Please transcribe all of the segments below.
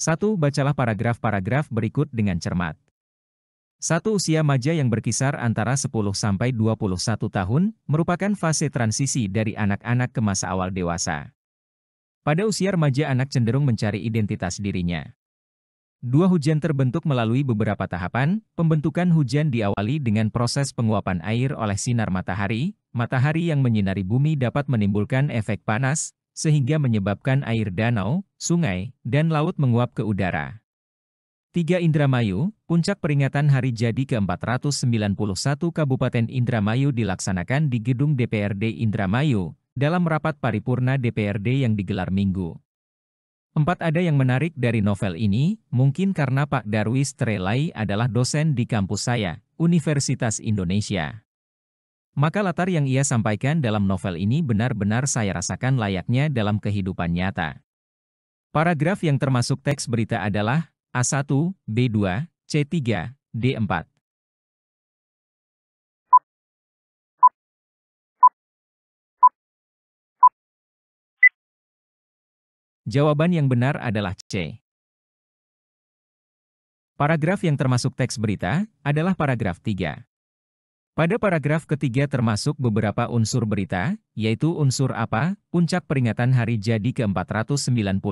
1. Bacalah paragraf-paragraf berikut dengan cermat. 1. Usia maja yang berkisar antara 10 sampai 21 tahun merupakan fase transisi dari anak-anak ke masa awal dewasa. Pada usia remaja anak cenderung mencari identitas dirinya. Dua hujan terbentuk melalui beberapa tahapan. Pembentukan hujan diawali dengan proses penguapan air oleh sinar matahari. Matahari yang menyinari bumi dapat menimbulkan efek panas, sehingga menyebabkan air danau, sungai, dan laut menguap ke udara. Tiga Indramayu, puncak peringatan hari jadi ke-491 Kabupaten Indramayu dilaksanakan di Gedung DPRD Indramayu, dalam rapat paripurna DPRD yang digelar Minggu. Empat ada yang menarik dari novel ini, mungkin karena Pak Darwis Trelai adalah dosen di kampus saya, Universitas Indonesia. Maka latar yang ia sampaikan dalam novel ini benar-benar saya rasakan layaknya dalam kehidupan nyata. Paragraf yang termasuk teks berita adalah A1, B2, C3, D4. Jawaban yang benar adalah C. Paragraf yang termasuk teks berita adalah paragraf 3. Pada paragraf ketiga termasuk beberapa unsur berita, yaitu unsur apa, puncak peringatan hari jadi ke-491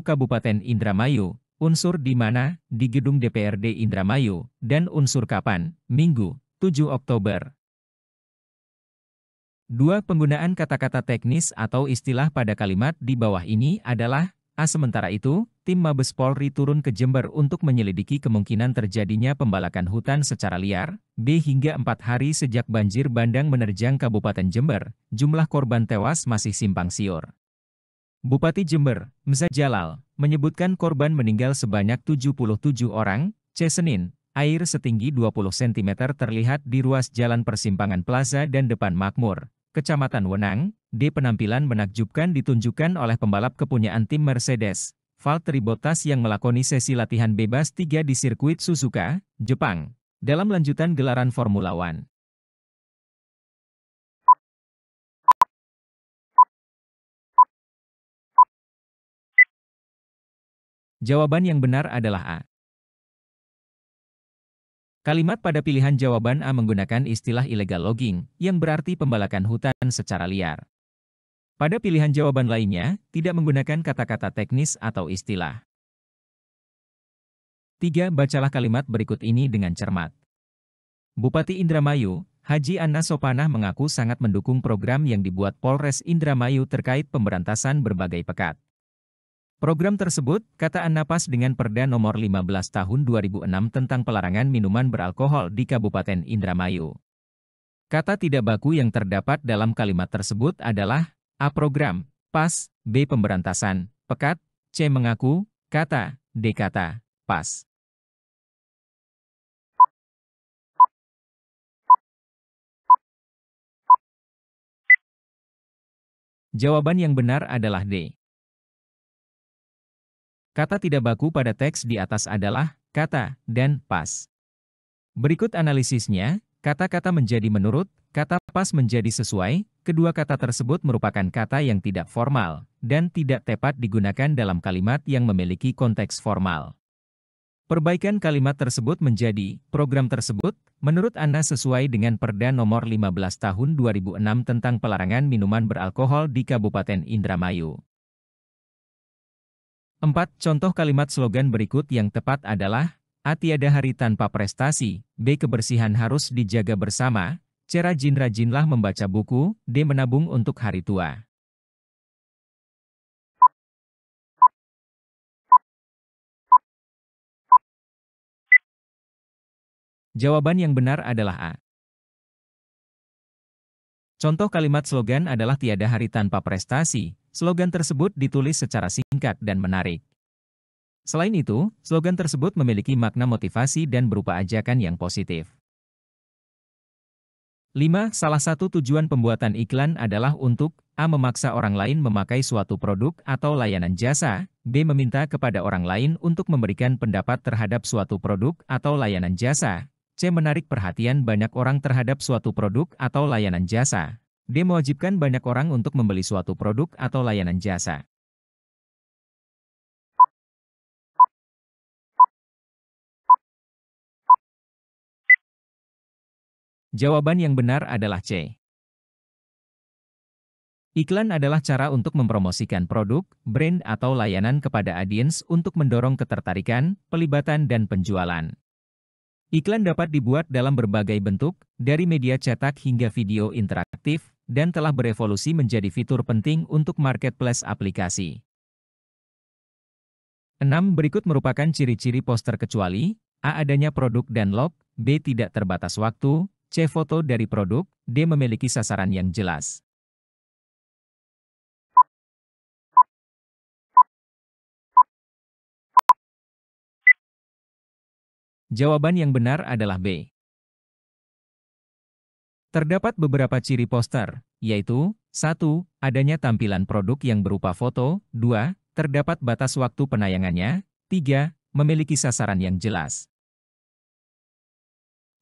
Kabupaten Indramayu, unsur di mana, di gedung DPRD Indramayu, dan unsur kapan, Minggu, 7 Oktober. Dua Penggunaan kata-kata teknis atau istilah pada kalimat di bawah ini adalah A sementara itu, tim Mabes Polri turun ke Jember untuk menyelidiki kemungkinan terjadinya pembalakan hutan secara liar. B hingga empat hari sejak banjir bandang menerjang Kabupaten Jember, jumlah korban tewas masih simpang siur. Bupati Jember, Mza Jalal, menyebutkan korban meninggal sebanyak 77 orang, C. Senin, air setinggi 20 cm terlihat di ruas jalan persimpangan Plaza dan depan Makmur, Kecamatan Wenang, D. Penampilan menakjubkan ditunjukkan oleh pembalap kepunyaan tim Mercedes, Valtteri Bottas yang melakoni sesi latihan bebas 3 di sirkuit Suzuka, Jepang, dalam lanjutan gelaran Formula One. Jawaban yang benar adalah A. Kalimat pada pilihan jawaban A menggunakan istilah illegal logging, yang berarti pembalakan hutan secara liar. Pada pilihan jawaban lainnya, tidak menggunakan kata-kata teknis atau istilah. 3. Bacalah kalimat berikut ini dengan cermat. Bupati Indramayu, Haji Anna Sopanah mengaku sangat mendukung program yang dibuat Polres Indramayu terkait pemberantasan berbagai pekat. Program tersebut, kata Anna pas dengan Perda Nomor 15 Tahun 2006 tentang pelarangan minuman beralkohol di Kabupaten Indramayu. Kata tidak baku yang terdapat dalam kalimat tersebut adalah A. Program, pas, B. Pemberantasan, pekat, C. Mengaku, kata, D. Kata, pas. Jawaban yang benar adalah D. Kata tidak baku pada teks di atas adalah kata dan pas. Berikut analisisnya, Kata-kata menjadi menurut, kata pas menjadi sesuai, kedua kata tersebut merupakan kata yang tidak formal, dan tidak tepat digunakan dalam kalimat yang memiliki konteks formal. Perbaikan kalimat tersebut menjadi, program tersebut, menurut Anda sesuai dengan Perda Nomor 15 Tahun 2006 tentang pelarangan minuman beralkohol di Kabupaten Indramayu. 4. Contoh kalimat slogan berikut yang tepat adalah, A. Tiada hari tanpa prestasi, B. Kebersihan harus dijaga bersama, C. Rajin-rajinlah membaca buku, D. Menabung untuk hari tua. Jawaban yang benar adalah A. Contoh kalimat slogan adalah tiada hari tanpa prestasi. Slogan tersebut ditulis secara singkat dan menarik. Selain itu, slogan tersebut memiliki makna motivasi dan berupa ajakan yang positif. 5. Salah satu tujuan pembuatan iklan adalah untuk A. Memaksa orang lain memakai suatu produk atau layanan jasa B. Meminta kepada orang lain untuk memberikan pendapat terhadap suatu produk atau layanan jasa C. Menarik perhatian banyak orang terhadap suatu produk atau layanan jasa D. Mewajibkan banyak orang untuk membeli suatu produk atau layanan jasa Jawaban yang benar adalah C. Iklan adalah cara untuk mempromosikan produk, brand atau layanan kepada audiens untuk mendorong ketertarikan, pelibatan dan penjualan. Iklan dapat dibuat dalam berbagai bentuk, dari media cetak hingga video interaktif, dan telah berevolusi menjadi fitur penting untuk marketplace aplikasi. 6. Berikut merupakan ciri-ciri poster kecuali A. Adanya produk dan log, B. Tidak terbatas waktu, C. Foto dari produk, D. Memiliki sasaran yang jelas. Jawaban yang benar adalah B. Terdapat beberapa ciri poster, yaitu 1. Adanya tampilan produk yang berupa foto 2. Terdapat batas waktu penayangannya 3. Memiliki sasaran yang jelas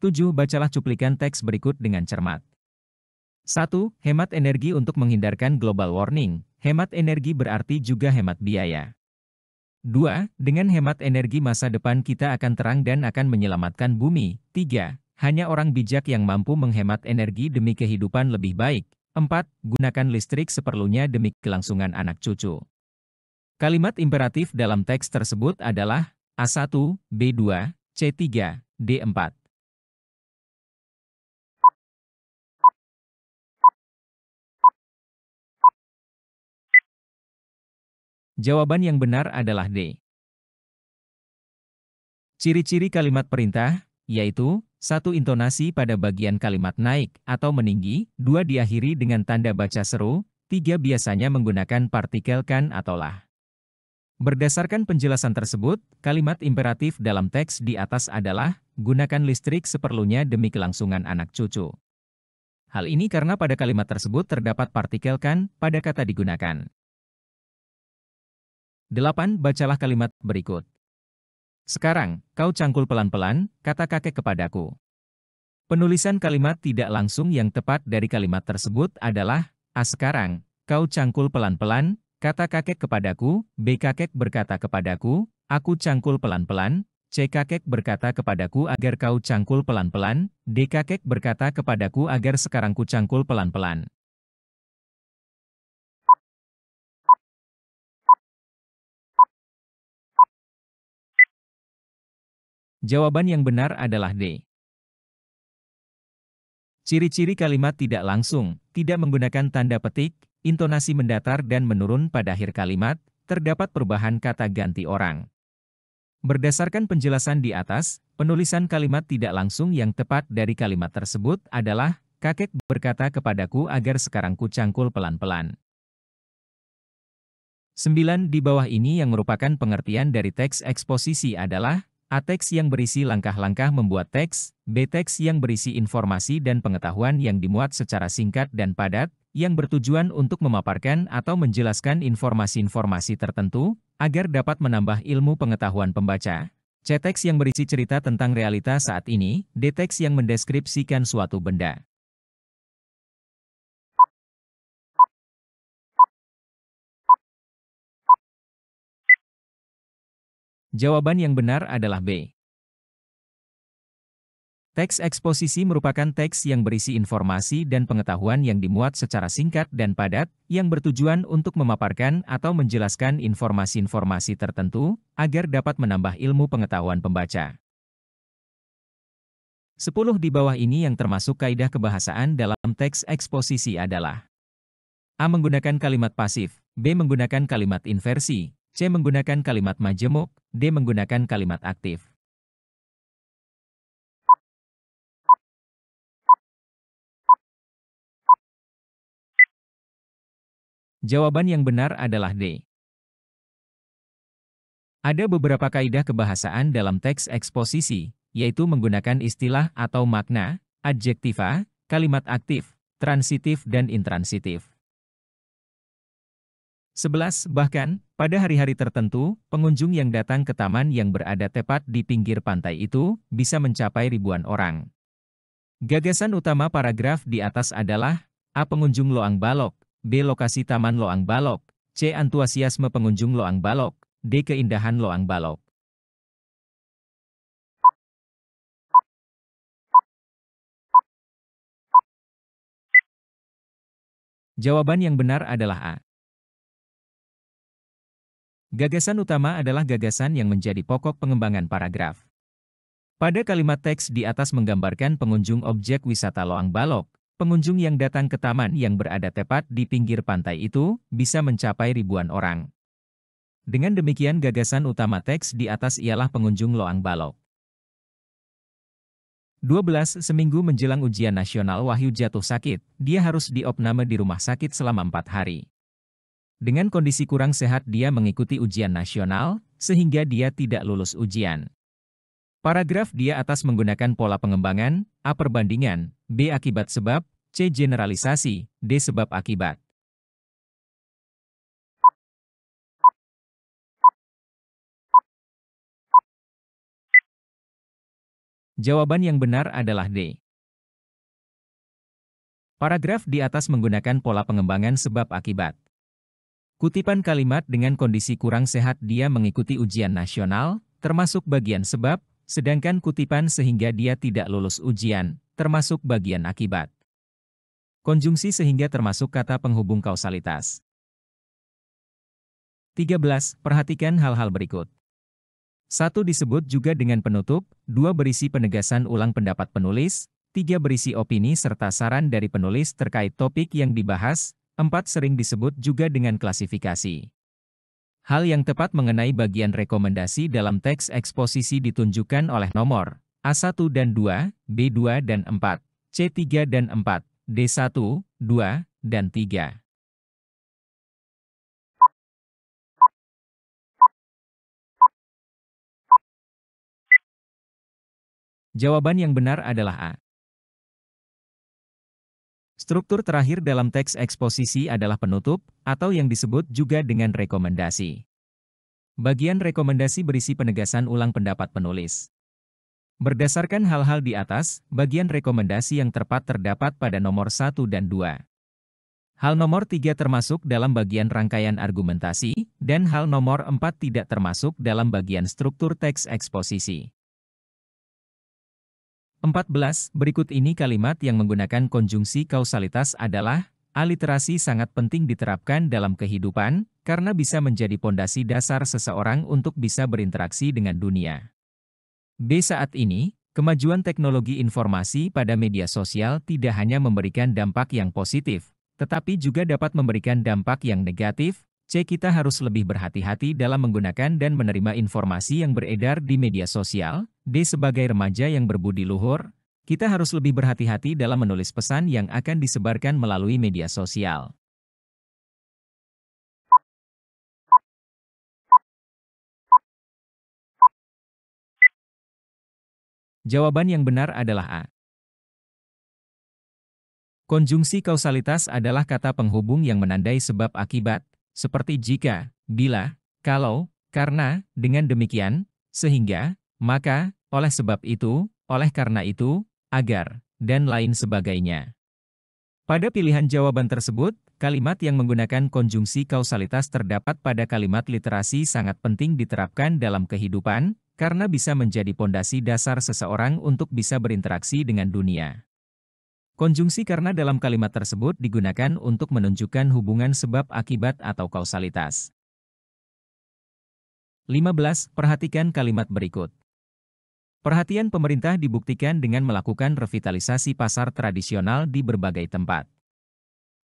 7. Bacalah cuplikan teks berikut dengan cermat. 1. Hemat energi untuk menghindarkan global warning. Hemat energi berarti juga hemat biaya. 2. Dengan hemat energi masa depan kita akan terang dan akan menyelamatkan bumi. 3. Hanya orang bijak yang mampu menghemat energi demi kehidupan lebih baik. 4. Gunakan listrik seperlunya demi kelangsungan anak cucu. Kalimat imperatif dalam teks tersebut adalah A1, B2, C3, D4. Jawaban yang benar adalah D. Ciri-ciri kalimat perintah, yaitu satu intonasi pada bagian kalimat naik atau meninggi, dua diakhiri dengan tanda baca seru, tiga biasanya menggunakan partikel kan atau lah. Berdasarkan penjelasan tersebut, kalimat imperatif dalam teks di atas adalah, gunakan listrik seperlunya demi kelangsungan anak cucu. Hal ini karena pada kalimat tersebut terdapat partikel kan pada kata digunakan. 8. Bacalah kalimat berikut. Sekarang, kau cangkul pelan-pelan, kata kakek kepadaku. Penulisan kalimat tidak langsung yang tepat dari kalimat tersebut adalah, A ah, sekarang, kau cangkul pelan-pelan, kata kakek kepadaku, B kakek berkata kepadaku, aku cangkul pelan-pelan, C kakek berkata kepadaku agar kau cangkul pelan-pelan, D kakek berkata kepadaku agar sekarang ku cangkul pelan-pelan. Jawaban yang benar adalah D. Ciri-ciri kalimat tidak langsung, tidak menggunakan tanda petik, intonasi mendatar dan menurun pada akhir kalimat, terdapat perubahan kata ganti orang. Berdasarkan penjelasan di atas, penulisan kalimat tidak langsung yang tepat dari kalimat tersebut adalah, kakek berkata kepadaku agar sekarang ku cangkul pelan-pelan. 9. Di bawah ini yang merupakan pengertian dari teks eksposisi adalah, A-Teks yang berisi langkah-langkah membuat teks, B-Teks yang berisi informasi dan pengetahuan yang dimuat secara singkat dan padat, yang bertujuan untuk memaparkan atau menjelaskan informasi-informasi tertentu, agar dapat menambah ilmu pengetahuan pembaca. C-Teks yang berisi cerita tentang realita saat ini, D-Teks yang mendeskripsikan suatu benda. Jawaban yang benar adalah B. Teks eksposisi merupakan teks yang berisi informasi dan pengetahuan yang dimuat secara singkat dan padat, yang bertujuan untuk memaparkan atau menjelaskan informasi-informasi tertentu, agar dapat menambah ilmu pengetahuan pembaca. Sepuluh di bawah ini yang termasuk kaidah kebahasaan dalam teks eksposisi adalah A. Menggunakan kalimat pasif, B. Menggunakan kalimat inversi, C. Menggunakan kalimat majemuk, D. Menggunakan kalimat aktif. Jawaban yang benar adalah D. Ada beberapa kaidah kebahasaan dalam teks eksposisi, yaitu menggunakan istilah atau makna, adjektiva, kalimat aktif, transitif dan intransitif. 11. Bahkan, pada hari-hari tertentu, pengunjung yang datang ke taman yang berada tepat di pinggir pantai itu bisa mencapai ribuan orang. Gagasan utama paragraf di atas adalah A. Pengunjung Loang Balok B. Lokasi Taman Loang Balok C. Antusiasme pengunjung Loang Balok D. Keindahan Loang Balok Jawaban yang benar adalah A. Gagasan utama adalah gagasan yang menjadi pokok pengembangan paragraf. Pada kalimat teks di atas menggambarkan pengunjung objek wisata Loang Balok, pengunjung yang datang ke taman yang berada tepat di pinggir pantai itu bisa mencapai ribuan orang. Dengan demikian gagasan utama teks di atas ialah pengunjung Loang Balok. 12 Seminggu menjelang ujian nasional Wahyu jatuh sakit, dia harus diopname di rumah sakit selama 4 hari. Dengan kondisi kurang sehat dia mengikuti ujian nasional, sehingga dia tidak lulus ujian. Paragraf dia atas menggunakan pola pengembangan, A perbandingan, B akibat sebab, C generalisasi, D sebab akibat. Jawaban yang benar adalah D. Paragraf di atas menggunakan pola pengembangan sebab akibat. Kutipan kalimat dengan kondisi kurang sehat dia mengikuti ujian nasional, termasuk bagian sebab, sedangkan kutipan sehingga dia tidak lulus ujian, termasuk bagian akibat. Konjungsi sehingga termasuk kata penghubung kausalitas. 13. Perhatikan hal-hal berikut. Satu disebut juga dengan penutup, dua berisi penegasan ulang pendapat penulis, tiga berisi opini serta saran dari penulis terkait topik yang dibahas, 4 sering disebut juga dengan klasifikasi. Hal yang tepat mengenai bagian rekomendasi dalam teks eksposisi ditunjukkan oleh nomor A1 dan 2, B2 dan 4, C3 dan 4, D1, 2, dan 3. Jawaban yang benar adalah A. Struktur terakhir dalam teks eksposisi adalah penutup, atau yang disebut juga dengan rekomendasi. Bagian rekomendasi berisi penegasan ulang pendapat penulis. Berdasarkan hal-hal di atas, bagian rekomendasi yang tepat terdapat pada nomor 1 dan 2. Hal nomor 3 termasuk dalam bagian rangkaian argumentasi, dan hal nomor 4 tidak termasuk dalam bagian struktur teks eksposisi. 14. Berikut ini kalimat yang menggunakan konjungsi kausalitas adalah, aliterasi sangat penting diterapkan dalam kehidupan, karena bisa menjadi pondasi dasar seseorang untuk bisa berinteraksi dengan dunia. B. Saat ini, kemajuan teknologi informasi pada media sosial tidak hanya memberikan dampak yang positif, tetapi juga dapat memberikan dampak yang negatif, C. Kita harus lebih berhati-hati dalam menggunakan dan menerima informasi yang beredar di media sosial. D. Sebagai remaja yang berbudi luhur, kita harus lebih berhati-hati dalam menulis pesan yang akan disebarkan melalui media sosial. Jawaban yang benar adalah A. Konjungsi kausalitas adalah kata penghubung yang menandai sebab akibat, seperti jika, bila, kalau, karena, dengan demikian, sehingga, maka, oleh sebab itu, oleh karena itu, agar, dan lain sebagainya. Pada pilihan jawaban tersebut, kalimat yang menggunakan konjungsi kausalitas terdapat pada kalimat literasi sangat penting diterapkan dalam kehidupan, karena bisa menjadi pondasi dasar seseorang untuk bisa berinteraksi dengan dunia. Konjungsi karena dalam kalimat tersebut digunakan untuk menunjukkan hubungan sebab-akibat atau kausalitas. 15. Perhatikan kalimat berikut. Perhatian pemerintah dibuktikan dengan melakukan revitalisasi pasar tradisional di berbagai tempat.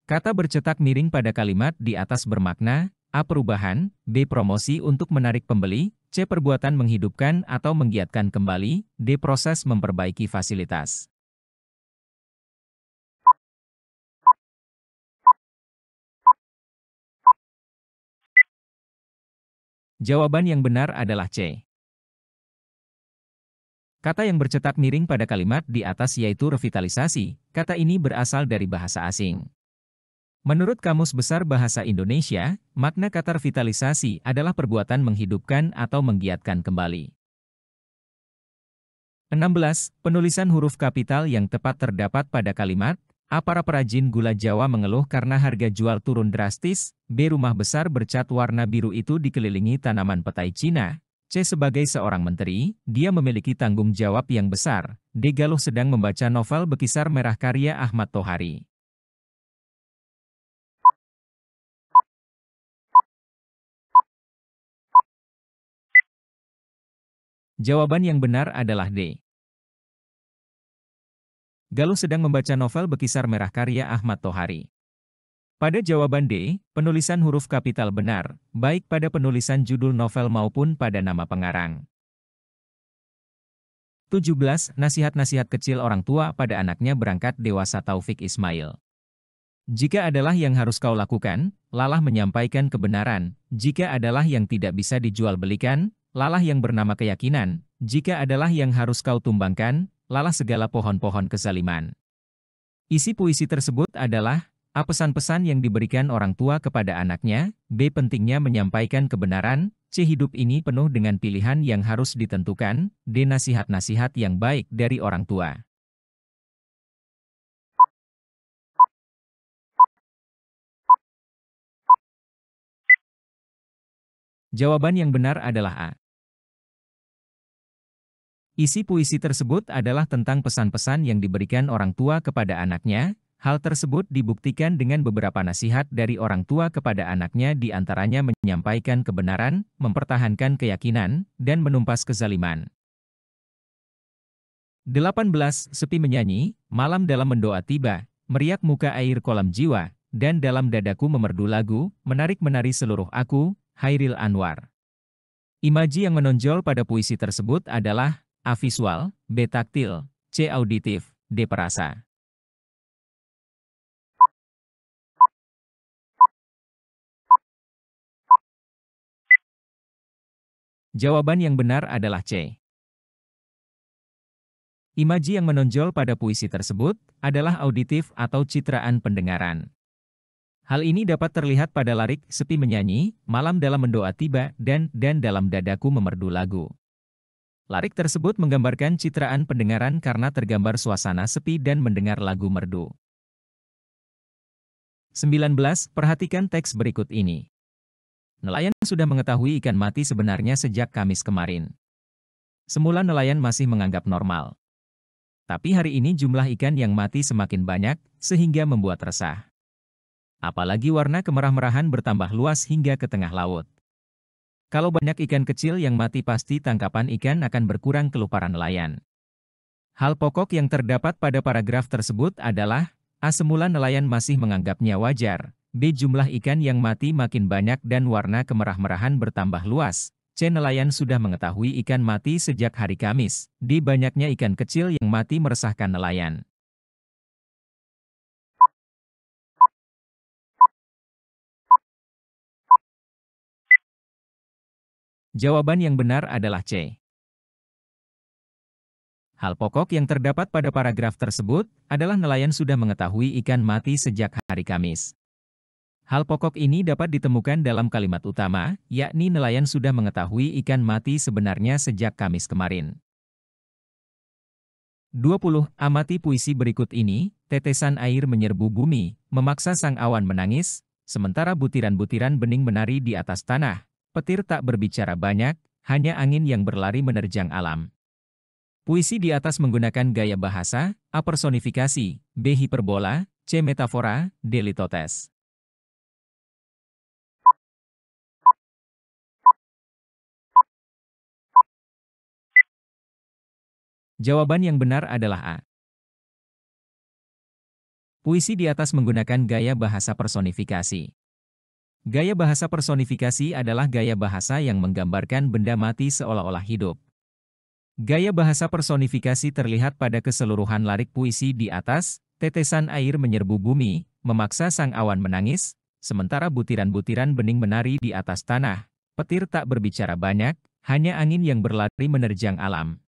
Kata bercetak miring pada kalimat di atas bermakna A. Perubahan, B. Promosi untuk menarik pembeli, C. Perbuatan menghidupkan atau menggiatkan kembali, D. Proses memperbaiki fasilitas. Jawaban yang benar adalah C. Kata yang bercetak miring pada kalimat di atas yaitu revitalisasi, kata ini berasal dari bahasa asing. Menurut Kamus Besar Bahasa Indonesia, makna kata revitalisasi adalah perbuatan menghidupkan atau menggiatkan kembali. 16. Penulisan huruf kapital yang tepat terdapat pada kalimat A. Para perajin gula Jawa mengeluh karena harga jual turun drastis, B. Rumah besar bercat warna biru itu dikelilingi tanaman petai Cina, C. Sebagai seorang menteri, dia memiliki tanggung jawab yang besar. D. Galuh sedang membaca novel Bekisar Merah karya Ahmad Tohari. Jawaban yang benar adalah D. Galuh sedang membaca novel Bekisar Merah karya Ahmad Tohari. Pada jawaban D, penulisan huruf kapital benar, baik pada penulisan judul novel maupun pada nama pengarang. 17. Nasihat-nasihat kecil orang tua pada anaknya berangkat dewasa Taufik Ismail. Jika adalah yang harus kau lakukan, lalah menyampaikan kebenaran. Jika adalah yang tidak bisa dijual belikan, lalah yang bernama keyakinan. Jika adalah yang harus kau tumbangkan, lalah segala pohon-pohon kezaliman. Isi puisi tersebut adalah A. Pesan-pesan yang diberikan orang tua kepada anaknya, B. Pentingnya menyampaikan kebenaran, C. Hidup ini penuh dengan pilihan yang harus ditentukan, D. Nasihat-nasihat yang baik dari orang tua. Jawaban yang benar adalah A. Isi puisi tersebut adalah tentang pesan-pesan yang diberikan orang tua kepada anaknya. Hal tersebut dibuktikan dengan beberapa nasihat dari orang tua kepada anaknya di antaranya menyampaikan kebenaran, mempertahankan keyakinan, dan menumpas kezaliman. 18. Sepi menyanyi, malam dalam mendoa tiba, meriak muka air kolam jiwa, dan dalam dadaku memerdu lagu, menarik menari seluruh aku, Hairil Anwar. Imaji yang menonjol pada puisi tersebut adalah A. Visual, B. Taktil, C. Auditif, D. Perasa. Jawaban yang benar adalah C. Imaji yang menonjol pada puisi tersebut adalah auditif atau citraan pendengaran. Hal ini dapat terlihat pada larik sepi menyanyi, malam dalam mendoa tiba, dan dan dalam dadaku memerdu lagu. Larik tersebut menggambarkan citraan pendengaran karena tergambar suasana sepi dan mendengar lagu merdu. 19. Perhatikan teks berikut ini. Nelayan sudah mengetahui ikan mati sebenarnya sejak Kamis kemarin. Semula nelayan masih menganggap normal. Tapi hari ini jumlah ikan yang mati semakin banyak, sehingga membuat resah. Apalagi warna kemerah-merahan bertambah luas hingga ke tengah laut. Kalau banyak ikan kecil yang mati pasti tangkapan ikan akan berkurang keluparan nelayan. Hal pokok yang terdapat pada paragraf tersebut adalah A. Semula nelayan masih menganggapnya wajar. B. Jumlah ikan yang mati makin banyak dan warna kemerah-merahan bertambah luas. C. Nelayan sudah mengetahui ikan mati sejak hari Kamis. D. Banyaknya ikan kecil yang mati meresahkan nelayan. Jawaban yang benar adalah C. Hal pokok yang terdapat pada paragraf tersebut adalah nelayan sudah mengetahui ikan mati sejak hari Kamis. Hal pokok ini dapat ditemukan dalam kalimat utama, yakni nelayan sudah mengetahui ikan mati sebenarnya sejak Kamis kemarin. 20. Amati puisi berikut ini, tetesan air menyerbu bumi, memaksa sang awan menangis, sementara butiran-butiran bening menari di atas tanah, Petir tak berbicara banyak, hanya angin yang berlari menerjang alam. Puisi di atas menggunakan gaya bahasa, A personifikasi, B hiperbola, C metafora, D litotes. Jawaban yang benar adalah A. Puisi di atas menggunakan gaya bahasa personifikasi. Gaya bahasa personifikasi adalah gaya bahasa yang menggambarkan benda mati seolah-olah hidup. Gaya bahasa personifikasi terlihat pada keseluruhan larik puisi di atas, tetesan air menyerbu bumi, memaksa sang awan menangis, sementara butiran-butiran bening menari di atas tanah, petir tak berbicara banyak, hanya angin yang berlari menerjang alam.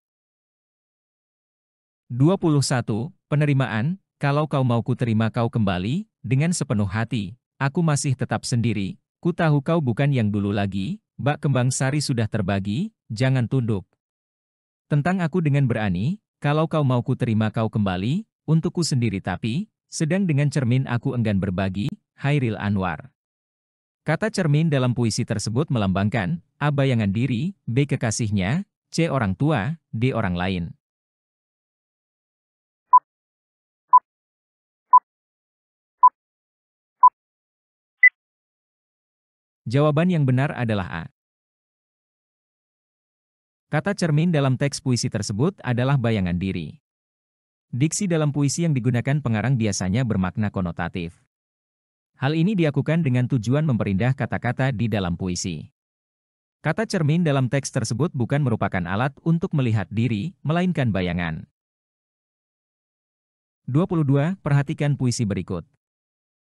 21. Penerimaan, kalau kau mau ku terima kau kembali, dengan sepenuh hati, Aku masih tetap sendiri, ku tahu kau bukan yang dulu lagi, bak kembang sari sudah terbagi, jangan tunduk. Tentang aku dengan berani, kalau kau mau ku terima kau kembali, untukku sendiri tapi, sedang dengan cermin aku enggan berbagi, Hairil Anwar. Kata cermin dalam puisi tersebut melambangkan, A bayangan diri, B kekasihnya, C orang tua, D orang lain. Jawaban yang benar adalah A. Kata cermin dalam teks puisi tersebut adalah bayangan diri. Diksi dalam puisi yang digunakan pengarang biasanya bermakna konotatif. Hal ini dilakukan dengan tujuan memperindah kata-kata di dalam puisi. Kata cermin dalam teks tersebut bukan merupakan alat untuk melihat diri, melainkan bayangan. 22. Perhatikan puisi berikut.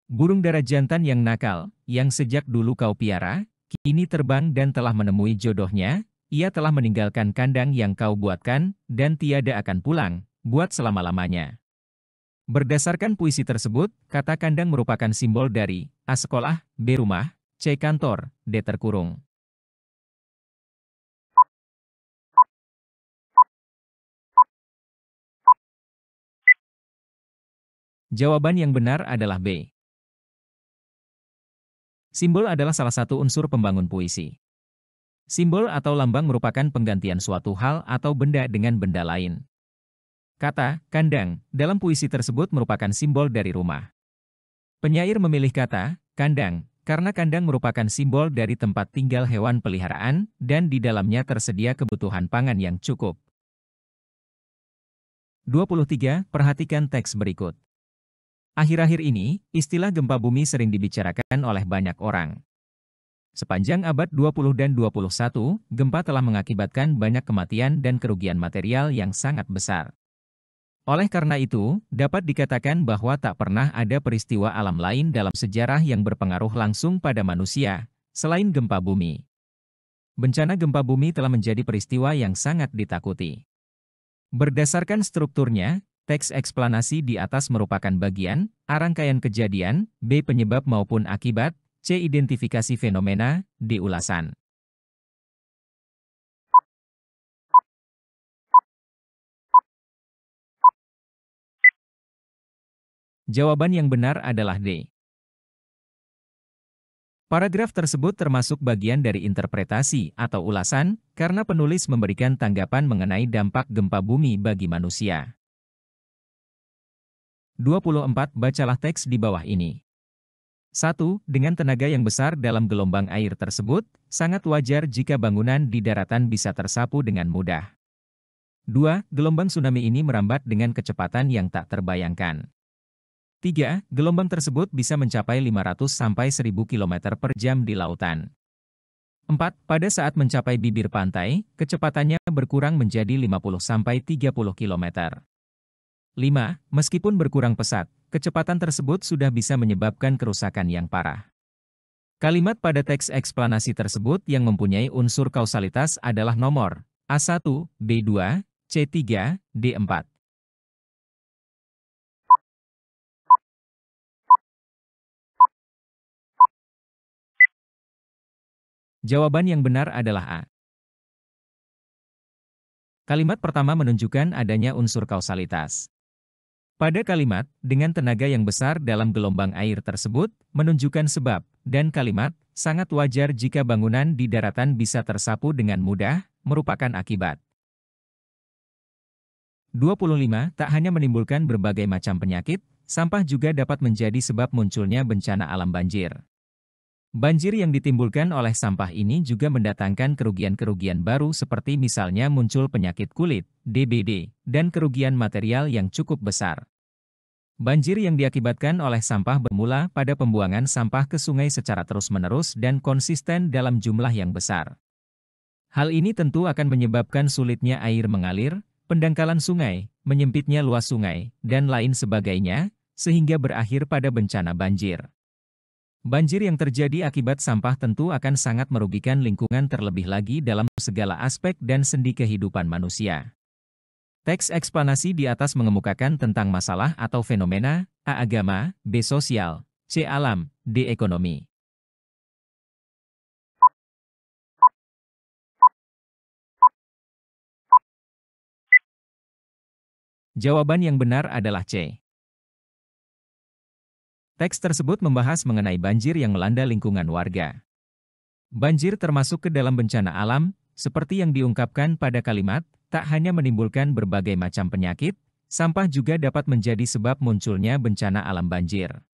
Burung dara jantan yang nakal, yang sejak dulu kau piara, kini terbang dan telah menemui jodohnya, ia telah meninggalkan kandang yang kau buatkan, dan tiada akan pulang, buat selama-lamanya. Berdasarkan puisi tersebut, kata kandang merupakan simbol dari A. Sekolah, B. Rumah, C. Kantor, D. Terkurung. Jawaban yang benar adalah B. Simbol adalah salah satu unsur pembangun puisi. Simbol atau lambang merupakan penggantian suatu hal atau benda dengan benda lain. Kata kandang dalam puisi tersebut merupakan simbol dari rumah. Penyair memilih kata kandang karena kandang merupakan simbol dari tempat tinggal hewan peliharaan dan di dalamnya tersedia kebutuhan pangan yang cukup. 23. Perhatikan teks berikut. Akhir-akhir ini, istilah gempa bumi sering dibicarakan oleh banyak orang. Sepanjang abad 20 dan 21, gempa telah mengakibatkan banyak kematian dan kerugian material yang sangat besar. Oleh karena itu, dapat dikatakan bahwa tak pernah ada peristiwa alam lain dalam sejarah yang berpengaruh langsung pada manusia, selain gempa bumi. Bencana gempa bumi telah menjadi peristiwa yang sangat ditakuti. Berdasarkan strukturnya, Teks eksplanasi di atas merupakan bagian, A. Rangkaian kejadian, B. Penyebab maupun akibat, C. Identifikasi fenomena, D. Ulasan. Jawaban yang benar adalah D. Paragraf tersebut termasuk bagian dari interpretasi atau ulasan, karena penulis memberikan tanggapan mengenai dampak gempa bumi bagi manusia. 24. Bacalah teks di bawah ini. 1. Dengan tenaga yang besar dalam gelombang air tersebut, sangat wajar jika bangunan di daratan bisa tersapu dengan mudah. 2. Gelombang tsunami ini merambat dengan kecepatan yang tak terbayangkan. 3. Gelombang tersebut bisa mencapai 500 sampai 1000 km per jam di lautan. 4. Pada saat mencapai bibir pantai, kecepatannya berkurang menjadi 50 sampai 30 km. 5. Meskipun berkurang pesat, kecepatan tersebut sudah bisa menyebabkan kerusakan yang parah. Kalimat pada teks eksplanasi tersebut yang mempunyai unsur kausalitas adalah nomor A1, B2, C3, D4. Jawaban yang benar adalah A. Kalimat pertama menunjukkan adanya unsur kausalitas. Pada kalimat, dengan tenaga yang besar dalam gelombang air tersebut, menunjukkan sebab, dan kalimat, sangat wajar jika bangunan di daratan bisa tersapu dengan mudah, merupakan akibat. 25. Tak hanya menimbulkan berbagai macam penyakit, sampah juga dapat menjadi sebab munculnya bencana alam banjir. Banjir yang ditimbulkan oleh sampah ini juga mendatangkan kerugian-kerugian baru seperti misalnya muncul penyakit kulit, DBD, dan kerugian material yang cukup besar. Banjir yang diakibatkan oleh sampah bermula pada pembuangan sampah ke sungai secara terus-menerus dan konsisten dalam jumlah yang besar. Hal ini tentu akan menyebabkan sulitnya air mengalir, pendangkalan sungai, menyempitnya luas sungai, dan lain sebagainya, sehingga berakhir pada bencana banjir. Banjir yang terjadi akibat sampah tentu akan sangat merugikan lingkungan terlebih lagi dalam segala aspek dan sendi kehidupan manusia. Teks eksplanasi di atas mengemukakan tentang masalah atau fenomena A. Agama, B. Sosial, C. Alam, D. Ekonomi. Jawaban yang benar adalah C. Teks tersebut membahas mengenai banjir yang melanda lingkungan warga. Banjir termasuk ke dalam bencana alam, seperti yang diungkapkan pada kalimat, tak hanya menimbulkan berbagai macam penyakit, sampah juga dapat menjadi sebab munculnya bencana alam banjir.